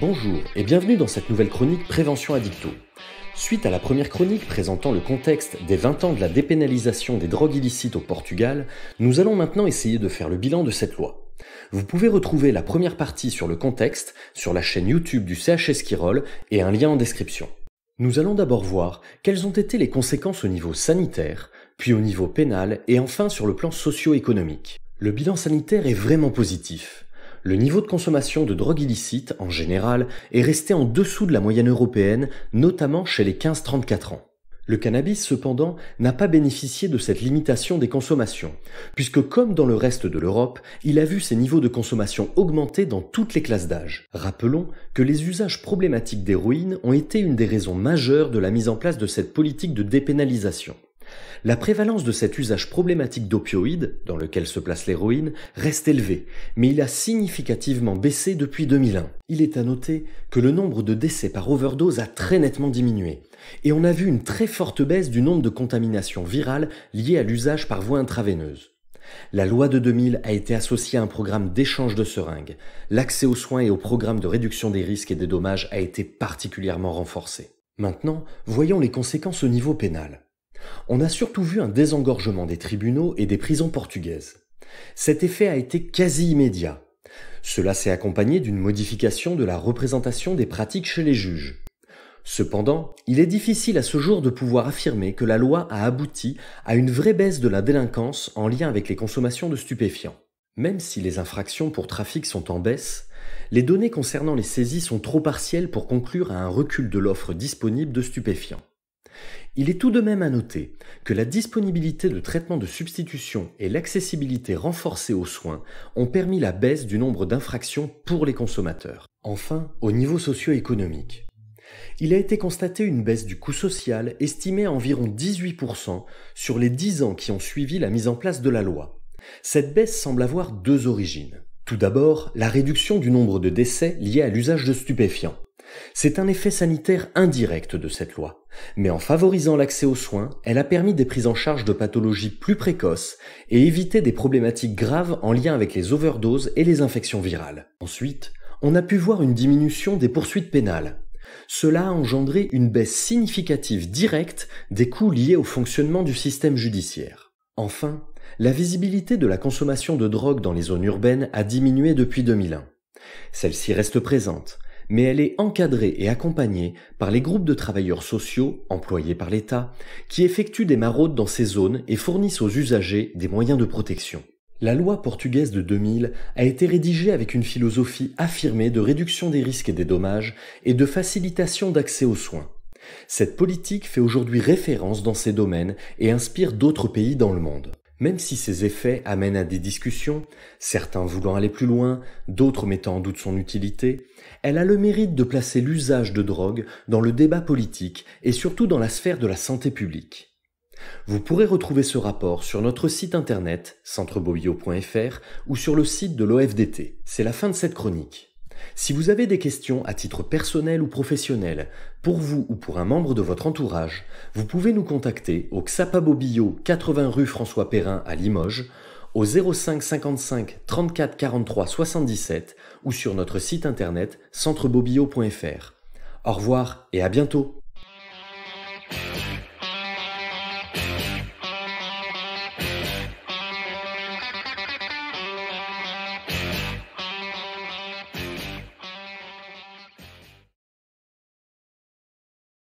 Bonjour et bienvenue dans cette nouvelle chronique Prévention Addicto. Suite à la première chronique présentant le contexte des 20 ans de la dépénalisation des drogues illicites au Portugal, nous allons maintenant essayer de faire le bilan de cette loi. Vous pouvez retrouver la première partie sur le contexte sur la chaîne YouTube du CHS Quirol et un lien en description. Nous allons d'abord voir quelles ont été les conséquences au niveau sanitaire, puis au niveau pénal et enfin sur le plan socio-économique. Le bilan sanitaire est vraiment positif le niveau de consommation de drogue illicite, en général, est resté en dessous de la moyenne européenne, notamment chez les 15-34 ans. Le cannabis, cependant, n'a pas bénéficié de cette limitation des consommations, puisque comme dans le reste de l'Europe, il a vu ses niveaux de consommation augmenter dans toutes les classes d'âge. Rappelons que les usages problématiques d'héroïne ont été une des raisons majeures de la mise en place de cette politique de dépénalisation. La prévalence de cet usage problématique d'opioïdes, dans lequel se place l'héroïne, reste élevée, mais il a significativement baissé depuis 2001. Il est à noter que le nombre de décès par overdose a très nettement diminué, et on a vu une très forte baisse du nombre de contaminations virales liées à l'usage par voie intraveineuse. La loi de 2000 a été associée à un programme d'échange de seringues. L'accès aux soins et au programme de réduction des risques et des dommages a été particulièrement renforcé. Maintenant, voyons les conséquences au niveau pénal. On a surtout vu un désengorgement des tribunaux et des prisons portugaises. Cet effet a été quasi immédiat. Cela s'est accompagné d'une modification de la représentation des pratiques chez les juges. Cependant, il est difficile à ce jour de pouvoir affirmer que la loi a abouti à une vraie baisse de la délinquance en lien avec les consommations de stupéfiants. Même si les infractions pour trafic sont en baisse, les données concernant les saisies sont trop partielles pour conclure à un recul de l'offre disponible de stupéfiants. Il est tout de même à noter que la disponibilité de traitements de substitution et l'accessibilité renforcée aux soins ont permis la baisse du nombre d'infractions pour les consommateurs. Enfin, au niveau socio-économique, il a été constaté une baisse du coût social estimée à environ 18% sur les 10 ans qui ont suivi la mise en place de la loi. Cette baisse semble avoir deux origines. Tout d'abord, la réduction du nombre de décès liés à l'usage de stupéfiants. C'est un effet sanitaire indirect de cette loi, mais en favorisant l'accès aux soins, elle a permis des prises en charge de pathologies plus précoces et évité des problématiques graves en lien avec les overdoses et les infections virales. Ensuite, on a pu voir une diminution des poursuites pénales. Cela a engendré une baisse significative directe des coûts liés au fonctionnement du système judiciaire. Enfin, la visibilité de la consommation de drogue dans les zones urbaines a diminué depuis 2001. Celle-ci reste présente, mais elle est encadrée et accompagnée par les groupes de travailleurs sociaux employés par l'État, qui effectuent des maraudes dans ces zones et fournissent aux usagers des moyens de protection. La loi portugaise de 2000 a été rédigée avec une philosophie affirmée de réduction des risques et des dommages et de facilitation d'accès aux soins. Cette politique fait aujourd'hui référence dans ces domaines et inspire d'autres pays dans le monde. Même si ces effets amènent à des discussions, certains voulant aller plus loin, d'autres mettant en doute son utilité, elle a le mérite de placer l'usage de drogue dans le débat politique et surtout dans la sphère de la santé publique. Vous pourrez retrouver ce rapport sur notre site internet centrebobio.fr ou sur le site de l'OFDT. C'est la fin de cette chronique. Si vous avez des questions à titre personnel ou professionnel, pour vous ou pour un membre de votre entourage, vous pouvez nous contacter au Xapabobillo 80 rue François Perrin à Limoges, au 05 55 34 43 77 ou sur notre site internet centrebobillot.fr. Au revoir et à bientôt